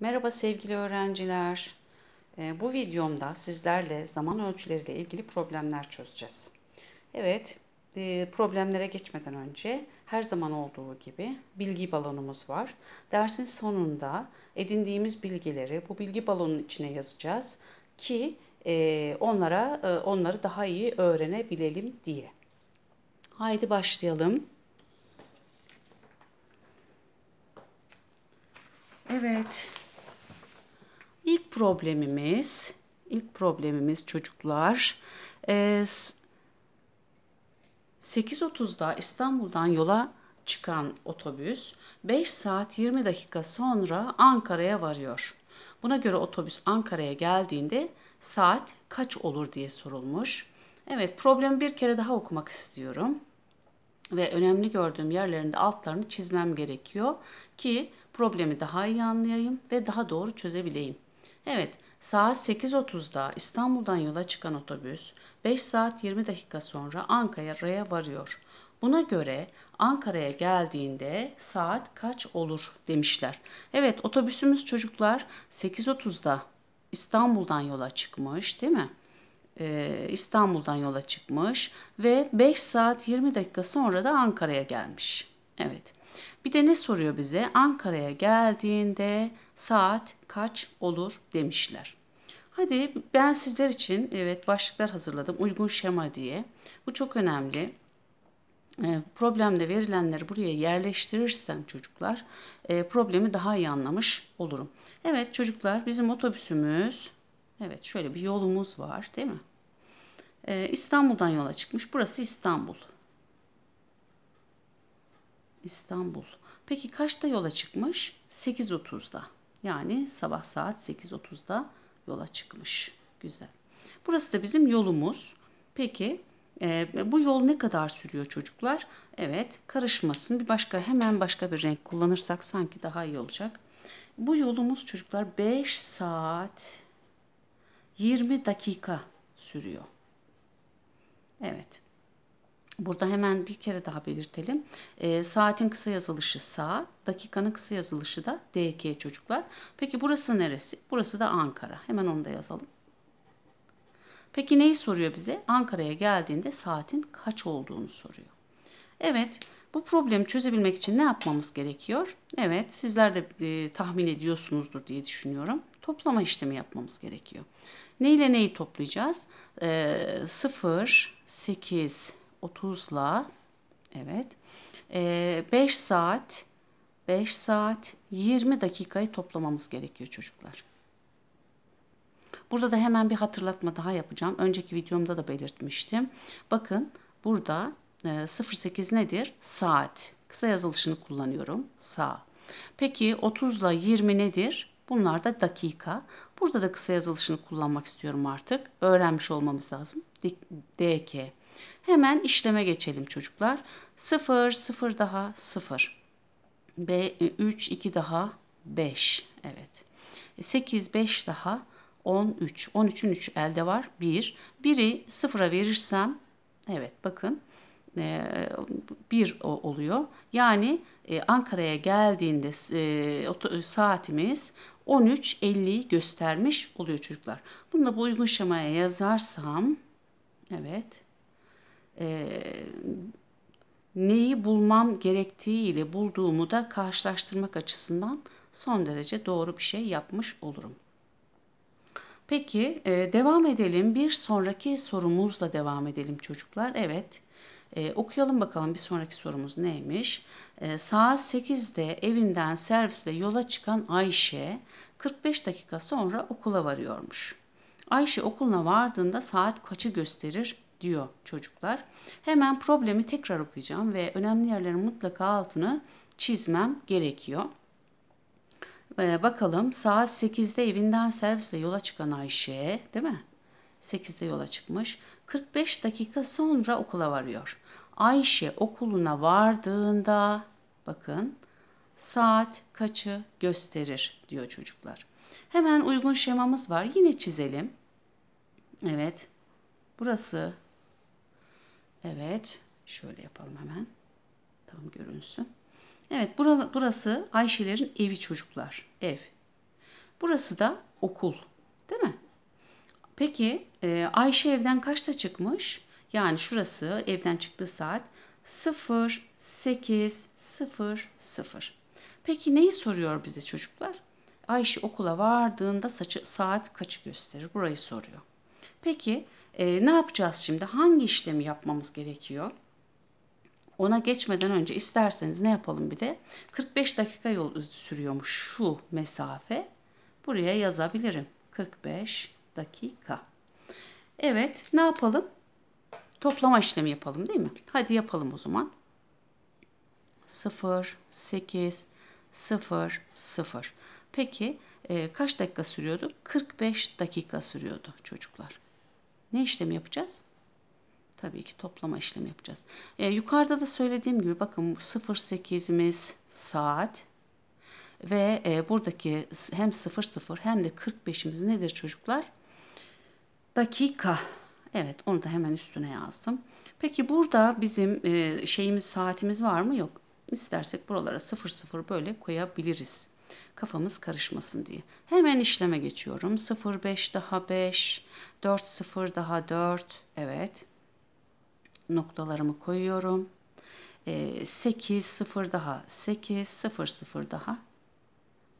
Merhaba sevgili öğrenciler. Ee, bu videomda sizlerle zaman ölçüleriyle ilgili problemler çözeceğiz. Evet, e, problemlere geçmeden önce her zaman olduğu gibi bilgi balonumuz var. Dersin sonunda edindiğimiz bilgileri bu bilgi balonun içine yazacağız ki e, onlara e, onları daha iyi öğrenebilelim diye. Haydi başlayalım. Evet, İlk problemimiz, ilk problemimiz çocuklar. 8.30'da e, İstanbul'dan yola çıkan otobüs 5 saat 20 dakika sonra Ankara'ya varıyor. Buna göre otobüs Ankara'ya geldiğinde saat kaç olur diye sorulmuş. Evet problemi bir kere daha okumak istiyorum. Ve önemli gördüğüm yerlerinde altlarını çizmem gerekiyor ki problemi daha iyi anlayayım ve daha doğru çözebileyim. Evet, saat 8.30'da İstanbul'dan yola çıkan otobüs 5 saat 20 dakika sonra Ankara'ya varıyor. Buna göre Ankara'ya geldiğinde saat kaç olur demişler. Evet otobüsümüz çocuklar 8.30'da İstanbul'dan yola çıkmış değil mi? Ee, İstanbul'dan yola çıkmış ve 5 saat 20 dakika sonra da Ankara'ya gelmiş. Evet. Bir de ne soruyor bize? Ankara'ya geldiğinde saat kaç olur demişler. Hadi ben sizler için evet başlıklar hazırladım uygun şema diye. Bu çok önemli. E, problemde verilenleri buraya yerleştirirsen çocuklar e, problemi daha iyi anlamış olurum. Evet çocuklar bizim otobüsümüz evet şöyle bir yolumuz var değil mi? E, İstanbul'dan yola çıkmış. Burası İstanbul. İstanbul. Peki kaçta yola çıkmış? 8.30'da. Yani sabah saat 8.30'da yola çıkmış. Güzel. Burası da bizim yolumuz. Peki e, bu yol ne kadar sürüyor çocuklar? Evet karışmasın. Bir başka hemen başka bir renk kullanırsak sanki daha iyi olacak. Bu yolumuz çocuklar 5 saat 20 dakika sürüyor. Evet. Burada hemen bir kere daha belirtelim. E, saatin kısa yazılışı sağ, dakikanın kısa yazılışı da DK çocuklar. Peki burası neresi? Burası da Ankara. Hemen onu da yazalım. Peki neyi soruyor bize? Ankara'ya geldiğinde saatin kaç olduğunu soruyor. Evet, bu problemi çözebilmek için ne yapmamız gerekiyor? Evet, sizler de e, tahmin ediyorsunuzdur diye düşünüyorum. Toplama işlemi yapmamız gerekiyor. Ne ile neyi toplayacağız? E, 0, 8, 30'la evet 5 ee, saat 5 saat 20 dakikayı toplamamız gerekiyor çocuklar. Burada da hemen bir hatırlatma daha yapacağım. Önceki videomda da belirtmiştim. Bakın burada 08 e, nedir? Saat. Kısa yazılışını kullanıyorum. Sa. Peki 30 ile 20 nedir? Bunlar da dakika. Burada da kısa yazılışını kullanmak istiyorum artık. Öğrenmiş olmamız lazım. DK. Hemen işleme geçelim çocuklar. 0, 0 daha 0. B, 3, e, 2 daha 5. Evet. 8, e, 5 daha 13. 13'ün 3 elde var. 1. 1'i 0'a verirsem evet bakın 1 e, oluyor. Yani Ankara'ya geldiğinde saatimiz 13.50 göstermiş oluyor çocuklar. Bunu da bu uygun şemaya yazarsam evet e, neyi bulmam gerektiği ile bulduğumu da karşılaştırmak açısından son derece doğru bir şey yapmış olurum. Peki e, devam edelim. Bir sonraki sorumuzla devam edelim çocuklar. Evet. E, okuyalım bakalım bir sonraki sorumuz neymiş? E, saat 8'de evinden servisle yola çıkan Ayşe 45 dakika sonra okula varıyormuş. Ayşe okuluna vardığında saat kaçı gösterir diyor çocuklar. Hemen problemi tekrar okuyacağım ve önemli yerlerin mutlaka altını çizmem gerekiyor. Ee, bakalım saat 8'de evinden servisle yola çıkan Ayşe değil mi? 8'de yola çıkmış. 45 dakika sonra okula varıyor. Ayşe okuluna vardığında bakın saat kaçı gösterir diyor çocuklar. Hemen uygun şemamız var. Yine çizelim. Evet. Burası Evet. Şöyle yapalım hemen. Tam görünsün. Evet burası Ayşe'lerin evi çocuklar. Ev. Burası da okul. Değil mi? Peki e, Ayşe evden kaçta çıkmış? Yani şurası evden çıktığı saat 0 8 0 0. Peki neyi soruyor bize çocuklar? Ayşe okula vardığında saçı, saat kaçı gösterir? Burayı soruyor. Peki e, ne yapacağız şimdi? Hangi işlemi yapmamız gerekiyor? Ona geçmeden önce isterseniz ne yapalım bir de 45 dakika yol sürüyormuş şu mesafe. Buraya yazabilirim. 45 dakika. Evet, ne yapalım? Toplama işlemi yapalım değil mi? Hadi yapalım o zaman. 0 8 0 0. Peki, e, kaç dakika sürüyordu? 45 dakika sürüyordu çocuklar. Ne işlemi yapacağız? Tabii ki toplama işlemi yapacağız. E, yukarıda da söylediğim gibi bakın 08'imiz saat ve e, buradaki hem 00 hem de 45'imiz nedir çocuklar? Dakika. Evet onu da hemen üstüne yazdım. Peki burada bizim e, şeyimiz saatimiz var mı? Yok. İstersek buralara 00 böyle koyabiliriz. Kafamız karışmasın diye. Hemen işleme geçiyorum. 05 daha 5, 40 daha 4. Evet. Noktalarımı koyuyorum. 8, ee, 0 daha 8, 0, 0 daha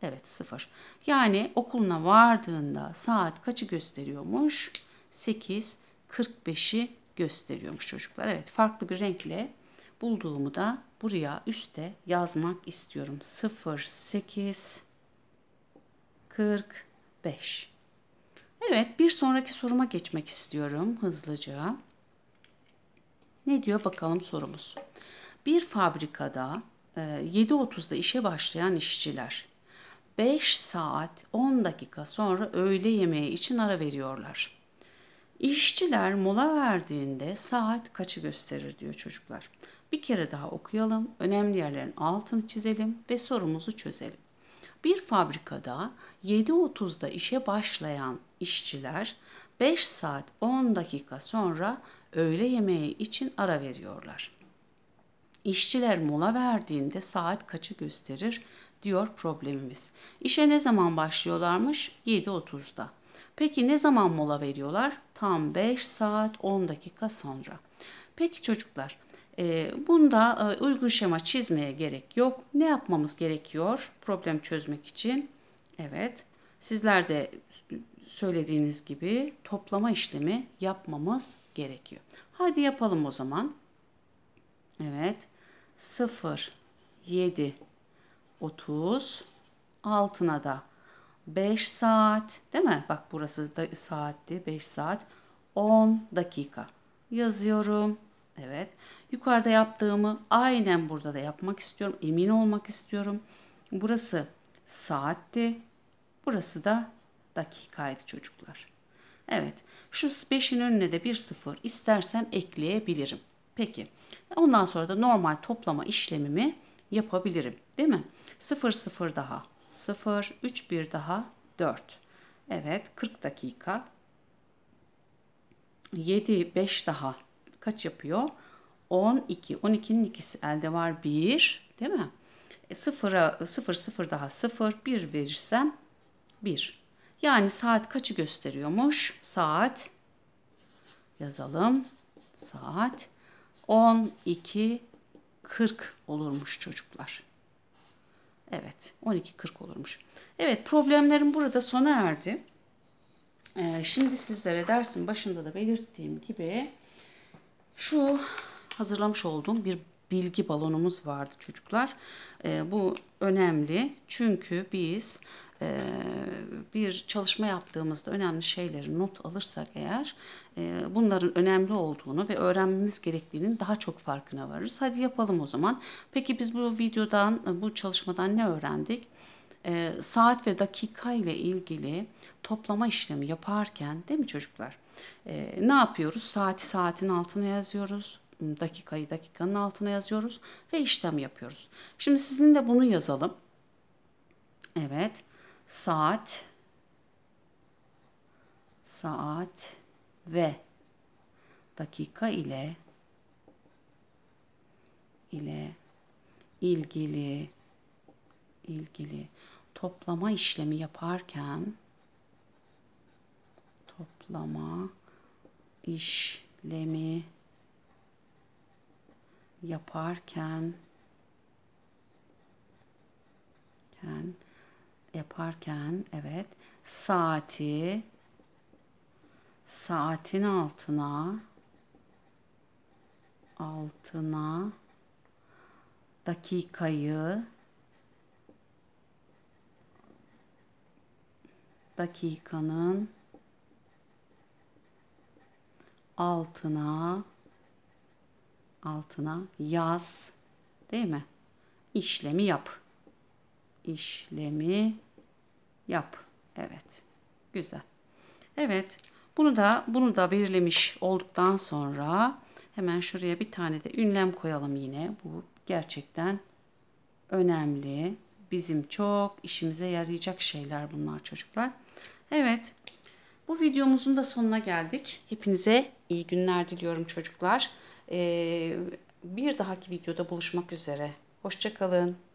Evet 0. Yani okuluna vardığında saat kaçı gösteriyormuş? 8 45'i gösteriyormuş çocuklar. Evet farklı bir renkle bulduğumu da buraya üstte yazmak istiyorum. 0, 45. Evet bir sonraki soruma geçmek istiyorum hızlıca. Ne diyor bakalım sorumuz. Bir fabrikada 7.30'da e, işe başlayan işçiler 5 saat 10 dakika sonra öğle yemeği için ara veriyorlar. İşçiler mola verdiğinde saat kaçı gösterir diyor çocuklar. Bir kere daha okuyalım, önemli yerlerin altını çizelim ve sorumuzu çözelim. Bir fabrikada 7.30'da işe başlayan işçiler 5 saat 10 dakika sonra öğle yemeği için ara veriyorlar. İşçiler mola verdiğinde saat kaçı gösterir diyor problemimiz. İşe ne zaman başlıyorlarmış? 7.30'da. Peki ne zaman mola veriyorlar? Tam 5 saat 10 dakika sonra. Peki çocuklar, ee, bunda e, uygun şema çizmeye gerek yok. Ne yapmamız gerekiyor problem çözmek için? Evet, sizler de söylediğiniz gibi toplama işlemi yapmamız gerekiyor. Hadi yapalım o zaman. Evet, 0, 7, 30, altına da 5 saat değil mi? Bak burası da saatti 5 saat 10 dakika yazıyorum. Evet. Yukarıda yaptığımı aynen burada da yapmak istiyorum. Emin olmak istiyorum. Burası saatti. Burası da dakikaydı çocuklar. Evet. Şu 5'in önüne de bir sıfır istersem ekleyebilirim. Peki. Ondan sonra da normal toplama işlemimi yapabilirim. Değil mi? 0 0 daha 0 3 1 daha 4. Evet 40 dakika. 7 5 daha kaç yapıyor? 12. 12'nin ikisi elde var 1 değil mi? E, 0, 0 daha 0, 1 verirsem 1. Yani saat kaçı gösteriyormuş? Saat yazalım. Saat 12.40 olurmuş çocuklar. Evet 12.40 olurmuş. Evet problemlerim burada sona erdi. Ee, şimdi sizlere dersin başında da belirttiğim gibi şu hazırlamış olduğum bir bilgi balonumuz vardı çocuklar. E, bu önemli çünkü biz e, bir çalışma yaptığımızda önemli şeyleri not alırsak eğer e, bunların önemli olduğunu ve öğrenmemiz gerektiğinin daha çok farkına varırız. Hadi yapalım o zaman. Peki biz bu videodan, bu çalışmadan ne öğrendik? E, saat ve dakika ile ilgili toplama işlemi yaparken değil mi çocuklar? E, ne yapıyoruz? Saati saatin altına yazıyoruz. Dakikayı dakikanın altına yazıyoruz ve işlem yapıyoruz. Şimdi sizin de bunu yazalım. Evet. Saat saat ve dakika ile ile ilgili ilgili toplama işlemi yaparken toplama işlemi yaparken yaparken evet saati saatin altına altına dakikayı dakikanın altına altına yaz değil mi? İşlemi yap. İşlemi yap. Evet. Güzel. Evet. Bunu da bunu da belirlemiş olduktan sonra hemen şuraya bir tane de ünlem koyalım yine. Bu gerçekten önemli. Bizim çok işimize yarayacak şeyler bunlar çocuklar. Evet. Bu videomuzun da sonuna geldik. Hepinize İyi günler diliyorum çocuklar. Ee, bir dahaki videoda buluşmak üzere. Hoşçakalın.